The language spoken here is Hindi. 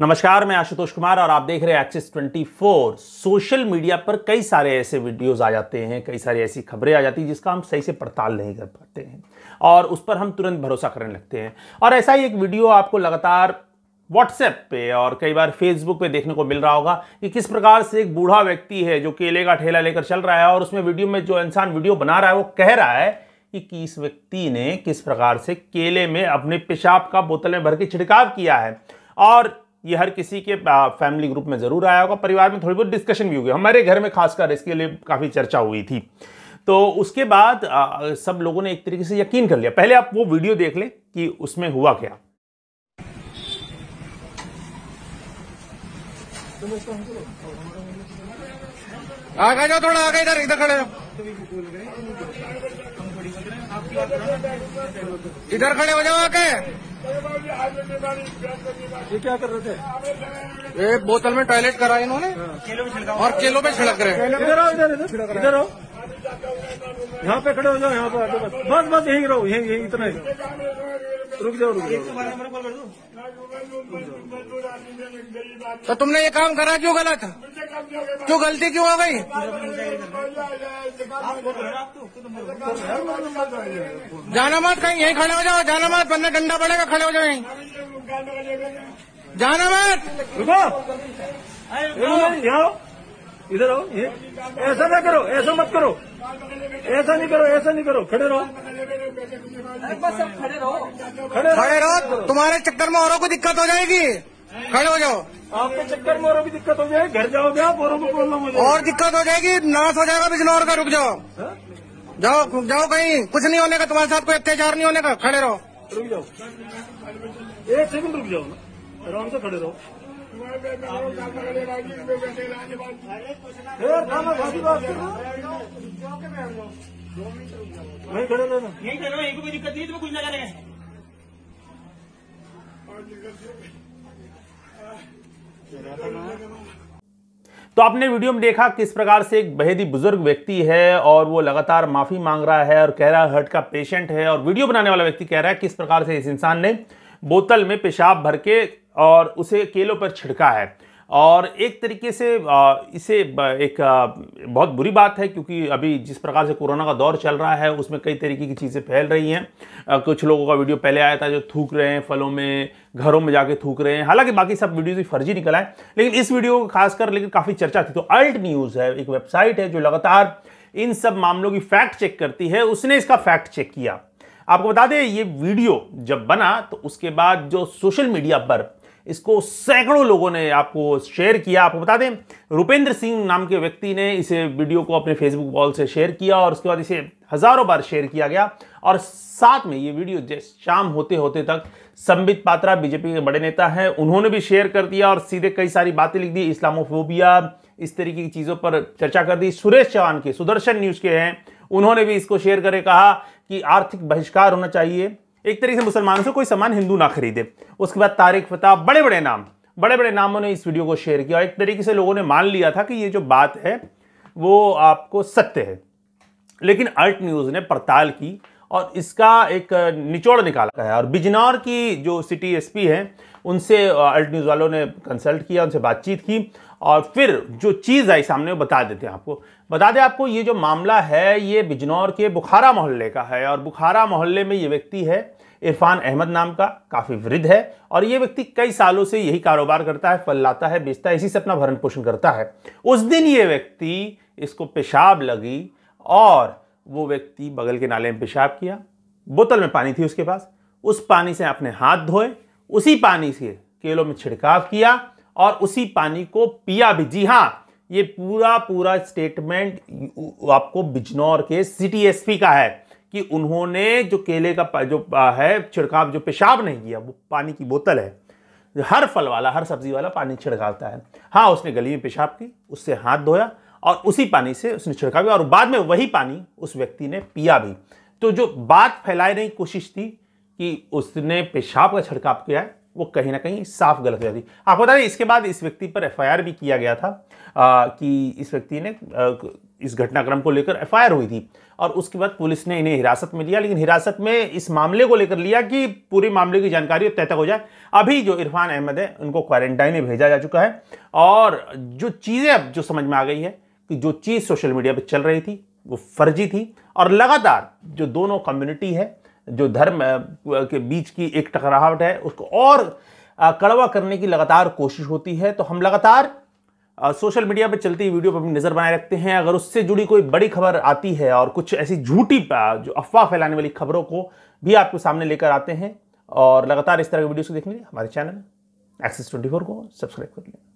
नमस्कार मैं आशुतोष कुमार और आप देख रहे हैं एक्सिस 24 सोशल मीडिया पर कई सारे ऐसे वीडियोस आ जाते हैं कई सारी ऐसी खबरें आ जाती हैं जिसका हम सही से पड़ताल नहीं कर पाते हैं और उस पर हम तुरंत भरोसा करने लगते हैं और ऐसा ही एक वीडियो आपको लगातार व्हाट्सएप पे और कई बार फेसबुक पे देखने को मिल रहा होगा कि किस प्रकार से एक बूढ़ा व्यक्ति है जो केले का ठेला लेकर चल रहा है और उसमें वीडियो में जो इंसान वीडियो बना रहा है वो कह रहा है कि किस व्यक्ति ने किस प्रकार से केले में अपने पेशाब का बोतल में भर के छिड़काव किया है और ये हर किसी के फैमिली ग्रुप में ज़रूर आया होगा परिवार में थोड़ी बहुत डिस्कशन भी हुई हमारे घर में खासकर इसके लिए काफ़ी चर्चा हुई थी तो उसके बाद आ, सब लोगों ने एक तरीके से यकीन कर लिया पहले आप वो वीडियो देख लें कि उसमें हुआ क्या आगे जाओ थोड़ा आगे इधर इधर खड़े इधर खड़े हो जाओ आके ये क्या कर रहे थे ये बोतल में टॉयलेट कराए इन्होंने और केलों पे छिड़क रहे इधर आओ इधर इधर आओ यहाँ पे खड़े हो जाओ यहाँ पे बस बस यहीं रहो यहीं यहीं इतना ही रुक जाओ रुक जाओ तो तुमने ये काम करा क्यों गलत क्यों गलती क्यों हो गई जाना मत कहीं यहीं खड़े हो जाओ जाना मत बंदा डंडा पड़ेगा खड़े हो जाओ यहीं जाना मत रुको इधर आओ ये ऐसा ना करो ऐसा मत करो ऐसा नहीं करो ऐसा नहीं करो खड़े रहो खड़े रहो खड़े रहो तुम्हारे चक्कर में औरों को दिक्कत हो जाएगी खड़े हो जाओ आपके चक्कर में औरों की दिक्कत हो जाएगी घर जाओगे आप औरों को प्रॉब्लम हो जाएगी और दिक्कत हो जाएगी नाश हो जाएगा और का रुक जाओ हाँ? जाओ जाओ कहीं कुछ नहीं होने का तुम्हारे साथ कोई अत्याचार नहीं होने का खड़े रहो रुक जाओ एक सेकंड रुक जाओ ना आराम से खड़े रहो खड़े खड़े कोई दिक्कत नहीं कुछ ना करेंगे तो आपने वीडियो में देखा किस प्रकार से एक बेहद ही बुजुर्ग व्यक्ति है और वो लगातार माफी मांग रहा है और कह रहा है हर्ट का पेशेंट है और वीडियो बनाने वाला व्यक्ति कह रहा है किस प्रकार से इस इंसान ने बोतल में पेशाब भर के और उसे केलों पर छिड़का है और एक तरीके से इसे एक बहुत बुरी बात है क्योंकि अभी जिस प्रकार से कोरोना का दौर चल रहा है उसमें कई तरीके की चीज़ें फैल रही हैं कुछ लोगों का वीडियो पहले आया था जो थूक रहे हैं फलों में घरों में जाके थूक रहे हैं हालांकि बाकी सब वीडियोज फर्जी निकला है लेकिन इस वीडियो को खासकर लेकिन काफ़ी चर्चा थी तो अल्ट न्यूज़ है एक वेबसाइट है जो लगातार इन सब मामलों की फैक्ट चेक करती है उसने इसका फैक्ट चेक किया आपको बता दें ये वीडियो जब बना तो उसके बाद जो सोशल मीडिया पर इसको सैकड़ों लोगों ने आपको शेयर किया आपको बता दें रुपेंद्र सिंह नाम के व्यक्ति ने इसे वीडियो को अपने फेसबुक वॉल से शेयर किया और उसके बाद इसे हजारों बार शेयर किया गया और साथ में ये वीडियो शाम होते होते तक संबित पात्रा बीजेपी के बड़े नेता हैं उन्होंने भी शेयर कर दिया और सीधे कई सारी बातें लिख दी इस्लामोफोबिया इस तरीके की चीज़ों पर चर्चा कर दी सुरेश चौहान के सुदर्शन न्यूज़ के हैं उन्होंने भी इसको शेयर करके कहा कि आर्थिक बहिष्कार होना चाहिए एक तरीके से मुसलमानों से कोई सामान हिंदू ना खरीदे उसके बाद तारिक फतेह बड़े बड़े नाम बड़े बड़े नामों ने इस वीडियो को शेयर किया और एक तरीके से लोगों ने मान लिया था कि ये जो बात है वो आपको सत्य है लेकिन अर्ट न्यूज़ ने पड़ताल की और इसका एक निचोड़ निकाला है और बिजनौर की जो सिटी एसपी हैं उनसे अल्ट न्यूज़ वालों ने कंसल्ट किया उनसे बातचीत की और फिर जो चीज़ आई सामने वो बता देते हैं आपको बता दें आपको ये जो मामला है ये बिजनौर के बुखारा मोहल्ले का है और बुखारा मोहल्ले में ये व्यक्ति है इरफान अहमद नाम का काफ़ी वृद्ध है और ये व्यक्ति कई सालों से यही कारोबार करता है फल लाता है बेचता है इसी से अपना भरण पोषण करता है उस दिन ये व्यक्ति इसको पेशाब लगी और वो व्यक्ति बगल के नाले में पेशाब किया बोतल में पानी थी उसके पास उस पानी से अपने हाथ धोए उसी पानी से केलों में छिड़काव किया और उसी पानी को पिया भी जी हाँ ये पूरा पूरा स्टेटमेंट आपको बिजनौर के सिटी एसपी का है कि उन्होंने जो केले का जो है छिड़काव जो पेशाब नहीं किया वो पानी की बोतल है हर फल वाला हर सब्जी वाला पानी छिड़कावता है हाँ उसने गली में पेशाब की उससे हाथ धोया और उसी पानी से उसने छिड़काव किया और बाद में वही पानी उस व्यक्ति ने पिया भी तो जो बात फैलाने की कोशिश थी कि उसने पेशाब का छिड़काव किया है वो कहीं ना कहीं साफ गलत हो जाती आपको बता दें इसके बाद इस व्यक्ति पर एफआईआर भी किया गया था आ, कि इस व्यक्ति ने आ, इस घटनाक्रम को लेकर एफआईआर हुई थी और उसके बाद पुलिस ने इन्हें हिरासत में लिया लेकिन हिरासत में इस मामले को लेकर लिया कि पूरे मामले की जानकारी तय तक हो जाए अभी जो इरफान अहमद है उनको क्वारंटाइन में भेजा जा चुका है और जो चीज़ें अब जो समझ में आ गई है कि जो चीज़ सोशल मीडिया पर चल रही थी वो फर्जी थी और लगातार जो दोनों कम्युनिटी है जो धर्म के बीच की एक टकरावट है उसको और कड़वा करने की लगातार कोशिश होती है तो हम लगातार सोशल मीडिया पर चलती वीडियो पर अपनी नज़र बनाए रखते हैं अगर उससे जुड़ी कोई बड़ी खबर आती है और कुछ ऐसी झूठी जो अफवाह फैलाने वाली खबरों को भी आपके सामने लेकर आते हैं और लगातार इस तरह के वीडियोस को देखने के लिए हमारे चैनल एक्सेस ट्वेंटी को सब्सक्राइब कर लें